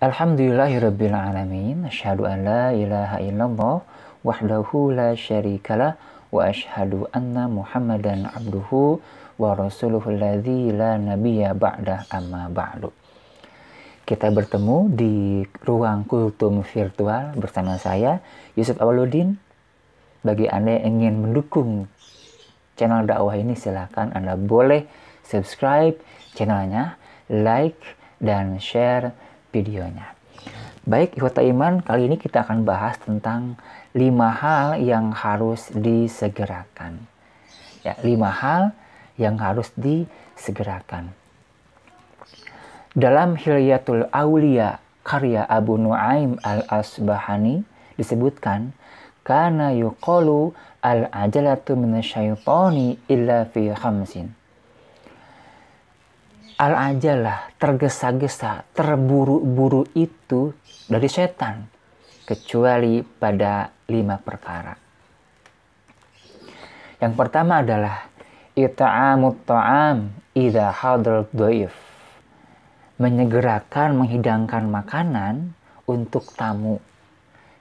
Alhamdulillahirrabbilalamin Asyadu an la ilaha illallah wahdahu la syarikala wa asyhadu anna Muhammadan abduhu wa rasuluhu ladhi la nabiyya ba'dah amma ba'du. Kita bertemu di ruang kultum virtual bersama saya Yusuf Awaludin. Bagi Anda yang ingin mendukung channel dakwah ini silahkan Anda boleh subscribe channelnya, like dan share videonya. Baik, Ikhwata Iman, kali ini kita akan bahas tentang lima hal yang harus disegerakan. Ya, lima hal yang harus disegerakan. Dalam Hilyatul Aulia karya Abu Nuaim Al-Asbahani disebutkan, karena yuqalu al-ajalatu minasyaitani illa fi khamsin al-ajalah, tergesa-gesa, terburu-buru itu dari setan, kecuali pada lima perkara. Yang pertama adalah ita'amut ta'am idha hadr do'if. Menyegerakan menghidangkan makanan untuk tamu.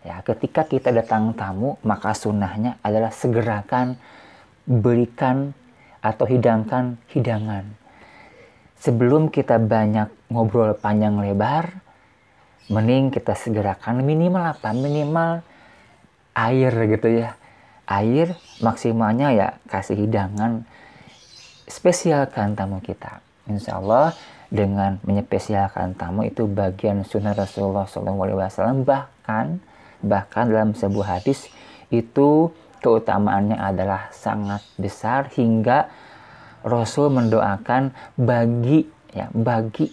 Ya, ketika kita datang tamu, maka sunnahnya adalah segerakan berikan atau hidangkan hidangan sebelum kita banyak ngobrol panjang lebar, mending kita segerakan minimal apa? Minimal air gitu ya. Air maksimalnya ya kasih hidangan spesialkan tamu kita. Insya Allah dengan menyepesialkan tamu itu bagian sunnah Rasulullah SAW bahkan bahkan dalam sebuah hadis itu keutamaannya adalah sangat besar hingga Rasul mendoakan bagi ya bagi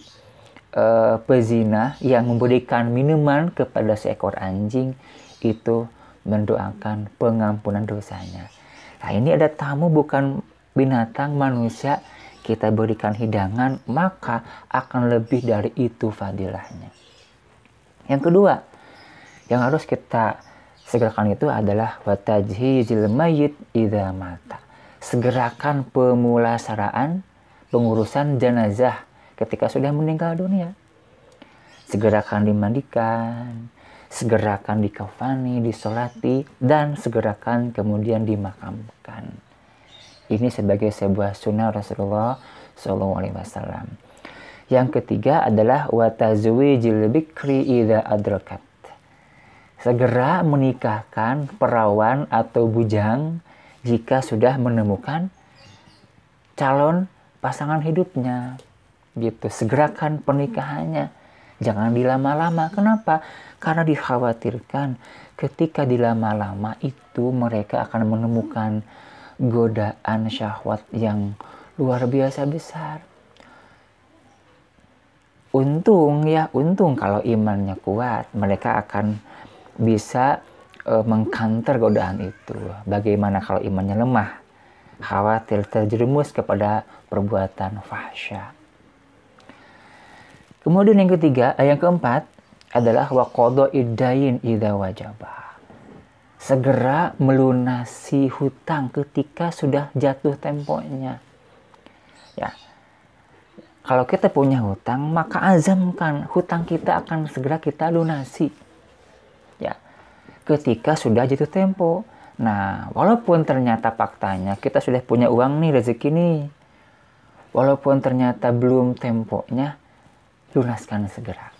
uh, pezina yang memberikan minuman kepada seekor anjing itu mendoakan pengampunan dosanya. Nah ini ada tamu bukan binatang manusia kita berikan hidangan maka akan lebih dari itu fadilahnya. Yang kedua yang harus kita segerakan itu adalah watajhi mayyit idza segerakan pemulasaraan pengurusan jenazah ketika sudah meninggal dunia. Segerakan dimandikan, segerakan dikafani, disolati, dan segerakan kemudian dimakamkan. Ini sebagai sebuah sunnah Rasulullah Shallallahu Alaihi Wasallam. Yang ketiga adalah watazwi jilbikri ida adrokat Segera menikahkan perawan atau bujang jika sudah menemukan calon pasangan hidupnya gitu segerakan pernikahannya jangan dilama-lama kenapa karena dikhawatirkan ketika dilama-lama itu mereka akan menemukan godaan syahwat yang luar biasa besar untung ya untung kalau imannya kuat mereka akan bisa uh, mengkanter godaan itu. Bagaimana kalau imannya lemah? Khawatir terjerumus kepada perbuatan fahsya. Kemudian yang ketiga, eh, yang keempat adalah wakodo idain ida wajaba Segera melunasi hutang ketika sudah jatuh temponya. Ya, kalau kita punya hutang, maka azamkan hutang kita akan segera kita lunasi. Ya, ketika sudah jatuh tempo. Nah, walaupun ternyata faktanya kita sudah punya uang nih, rezeki nih. Walaupun ternyata belum temponya, lunaskan segera.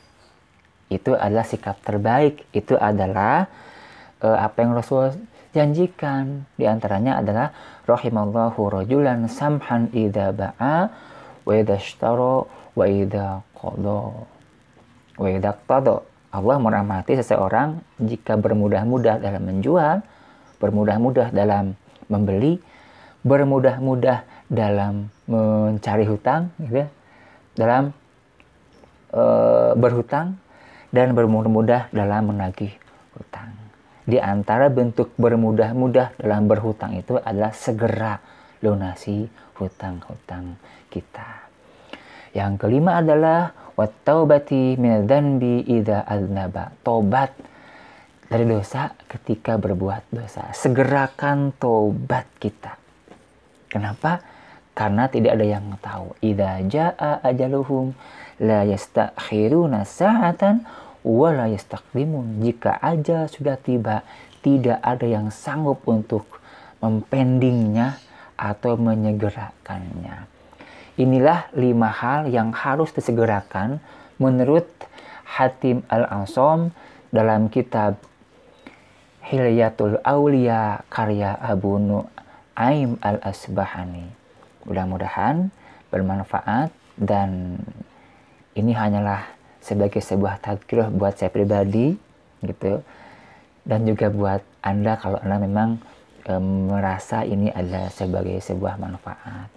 Itu adalah sikap terbaik. Itu adalah uh, apa yang Rasul janjikan. Di antaranya adalah rahimallahu rajulan samhan idza ba'a wa idza wa idza qada wa idza Allah merahmati seseorang jika bermudah-mudah dalam menjual, bermudah-mudah dalam membeli, bermudah-mudah dalam mencari hutang, gitu ya. dalam e, berhutang dan bermudah-mudah dalam menagih hutang. Di antara bentuk bermudah-mudah dalam berhutang itu adalah segera lunasi hutang-hutang kita. Yang kelima adalah wattaubati minadzanbi idza aznaba. Tobat dari dosa ketika berbuat dosa. Segerakan tobat kita. Kenapa? Karena tidak ada yang tahu. Idza jaa ajaluhum la yastakhiruna sa'atan wa la yastaqdimun. Jika aja sudah tiba, tidak ada yang sanggup untuk mempendingnya atau menyegerakannya. Inilah lima hal yang harus disegerakan menurut Hatim Al-Ansom dalam kitab Hilyatul Aulia karya Abu Nu'aim Al-Asbahani. Mudah-mudahan bermanfaat dan ini hanyalah sebagai sebuah takdir buat saya pribadi gitu dan juga buat Anda kalau Anda memang e, merasa ini adalah sebagai sebuah manfaat.